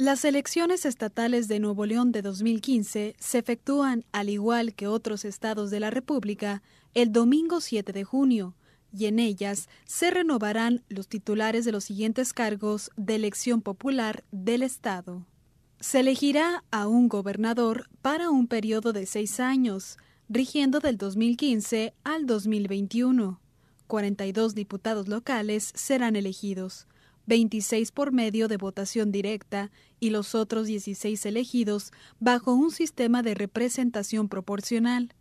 Las elecciones estatales de Nuevo León de 2015 se efectúan, al igual que otros estados de la República, el domingo 7 de junio, y en ellas se renovarán los titulares de los siguientes cargos de elección popular del Estado. Se elegirá a un gobernador para un periodo de seis años, rigiendo del 2015 al 2021. 42 diputados locales serán elegidos, 26 por medio de votación directa y los otros 16 elegidos bajo un sistema de representación proporcional.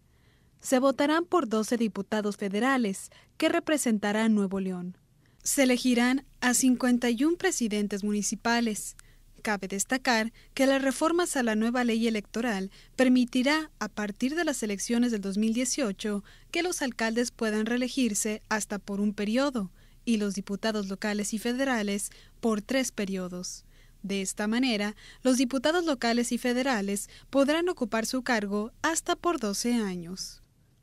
Se votarán por 12 diputados federales que representarán Nuevo León. Se elegirán a 51 presidentes municipales. Cabe destacar que las reformas a la nueva ley electoral permitirá, a partir de las elecciones del 2018, que los alcaldes puedan reelegirse hasta por un periodo, y los diputados locales y federales por tres periodos. De esta manera, los diputados locales y federales podrán ocupar su cargo hasta por 12 años.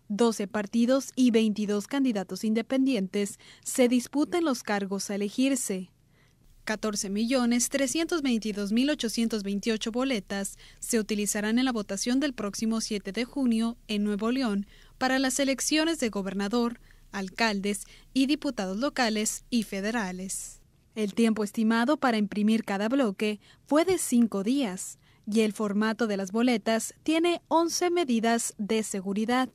12 partidos y 22 candidatos independientes se disputan los cargos a elegirse. 14.322.828 boletas se utilizarán en la votación del próximo 7 de junio en Nuevo León para las elecciones de gobernador, alcaldes y diputados locales y federales. El tiempo estimado para imprimir cada bloque fue de cinco días y el formato de las boletas tiene 11 medidas de seguridad.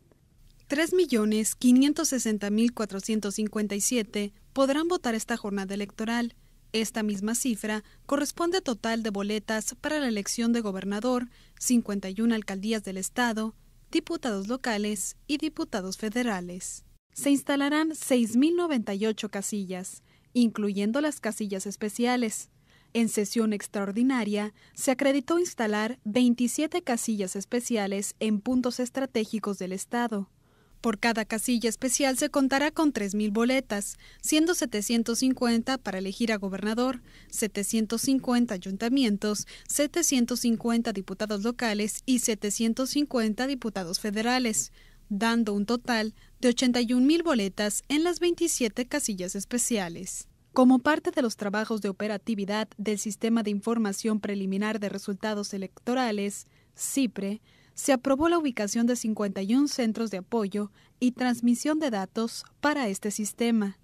3.560.457 podrán votar esta jornada electoral. Esta misma cifra corresponde a total de boletas para la elección de gobernador, 51 alcaldías del Estado, diputados locales y diputados federales se instalarán 6.098 casillas, incluyendo las casillas especiales. En sesión extraordinaria, se acreditó instalar 27 casillas especiales en puntos estratégicos del Estado. Por cada casilla especial se contará con 3.000 boletas, siendo 750 para elegir a gobernador, 750 ayuntamientos, 750 diputados locales y 750 diputados federales dando un total de 81,000 boletas en las 27 casillas especiales. Como parte de los trabajos de operatividad del Sistema de Información Preliminar de Resultados Electorales, CIPRE, se aprobó la ubicación de 51 centros de apoyo y transmisión de datos para este sistema.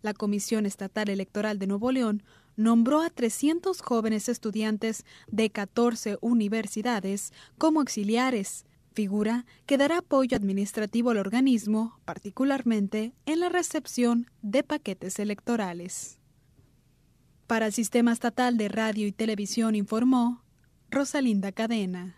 La Comisión Estatal Electoral de Nuevo León nombró a 300 jóvenes estudiantes de 14 universidades como auxiliares figura que dará apoyo administrativo al organismo, particularmente en la recepción de paquetes electorales. Para el Sistema Estatal de Radio y Televisión informó Rosalinda Cadena.